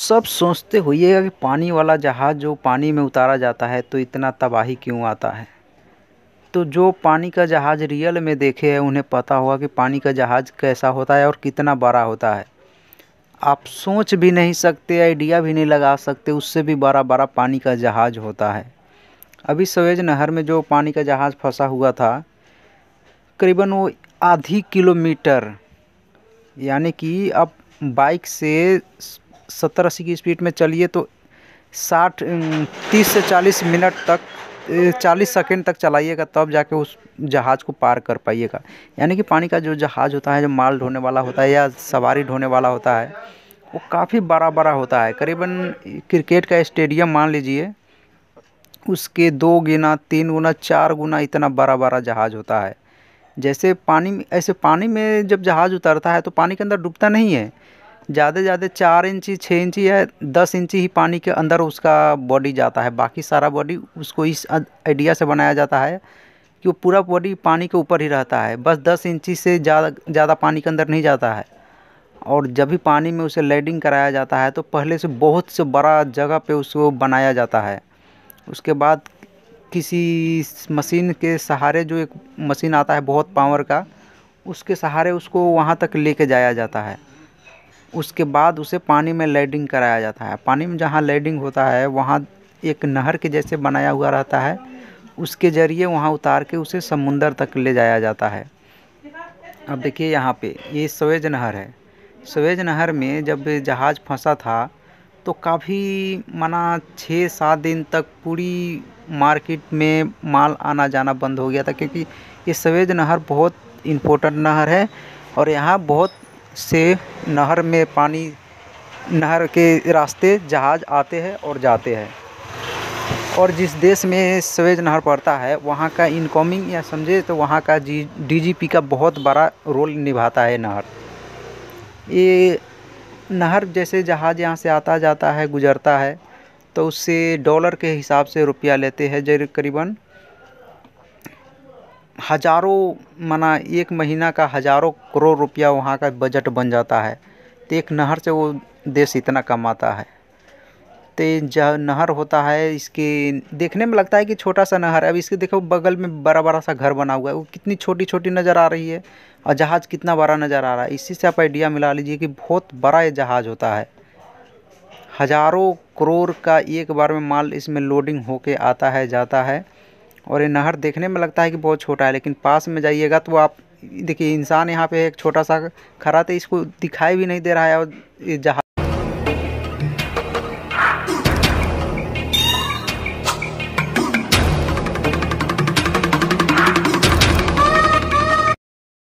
सब सोचते होइएगा कि पानी वाला जहाज़ जो पानी में उतारा जाता है तो इतना तबाही क्यों आता है तो जो पानी का जहाज़ रियल में देखे हैं उन्हें पता होगा कि पानी का जहाज़ कैसा होता है और कितना बड़ा होता है आप सोच भी नहीं सकते आइडिया भी नहीं लगा सकते उससे भी बड़ा बड़ा पानी का जहाज़ होता है अभी सवेज नहर में जो पानी का जहाज़ फंसा हुआ था करीबन वो आधी किलोमीटर यानी कि आप बाइक से सत्तर अस्सी की स्पीड में चलिए तो साठ तीस से चालीस मिनट तक चालीस सेकेंड तक चलाइएगा तब जाके उस जहाज़ को पार कर पाइएगा यानी कि पानी का जो जहाज़ होता है जो माल ढोने वाला होता है या सवारी ढोने वाला होता है वो काफ़ी बड़ा बड़ा होता है करीबन क्रिकेट का स्टेडियम मान लीजिए उसके दो गुना तीन गुना चार गुना इतना बड़ा बड़ा जहाज़ होता है जैसे पानी ऐसे पानी में जब जहाज़ उतरता है तो पानी के अंदर डूबता नहीं है ज़्यादा से ज़्यादा चार इंची छः इंची या दस इंची ही पानी के अंदर उसका बॉडी जाता है बाकी सारा बॉडी उसको इस आइडिया से बनाया जाता है कि वो पूरा बॉडी पानी के ऊपर ही रहता है बस दस इंची से ज़्यादा ज़्यादा पानी के अंदर नहीं जाता है और जब भी पानी में उसे लाइडिंग कराया जाता है तो पहले से बहुत से बड़ा जगह पे उसको बनाया जाता है उसके बाद किसी मशीन के सहारे जो एक मशीन आता है बहुत पावर का उसके सहारे उसको वहाँ तक लेके जाया जाता है उसके बाद उसे पानी में लैडिंग कराया जाता है पानी में जहाँ लैडिंग होता है वहाँ एक नहर के जैसे बनाया हुआ रहता है उसके ज़रिए वहाँ उतार के उसे समुंदर तक ले जाया जाता है अब देखिए यहाँ पे ये सवेज नहर है सवेज नहर में जब जहाज़ फंसा था तो काफ़ी माना छः सात दिन तक पूरी मार्केट में माल आना जाना बंद हो गया था क्योंकि ये सवेज नहर बहुत इम्पोर्टेंट नहर है और यहाँ बहुत से नहर में पानी नहर के रास्ते जहाज़ आते हैं और जाते हैं और जिस देश में सवेज नहर पड़ता है वहाँ का इनकमिंग या समझे तो वहाँ का जी पी का बहुत बड़ा रोल निभाता है नहर ये नहर जैसे जहाज़ यहाँ से आता जाता है गुजरता है तो उससे डॉलर के हिसाब से रुपया लेते हैं जो करीबन हज़ारों माना एक महीना का हज़ारों करोड़ रुपया वहाँ का बजट बन जाता है तो एक नहर से वो देश इतना कमाता है तो जब नहर होता है इसके देखने में लगता है कि छोटा सा नहर है अब इसके देखो बगल में बड़ा बड़ा सा घर बना हुआ है वो कितनी छोटी छोटी नज़र आ रही है और जहाज़ कितना बड़ा नज़र आ रहा है इसी से आप आइडिया मिला लीजिए कि बहुत बड़ा ये जहाज़ होता है हज़ारों करोड़ का एक बार में माल इसमें लोडिंग होके आता है जाता है और ये नहर देखने में लगता है कि बहुत छोटा है लेकिन पास में जाइएगा तो आप देखिए इंसान यहाँ पे एक छोटा सा खड़ा था तो इसको दिखाई भी नहीं दे रहा है और ये जहाज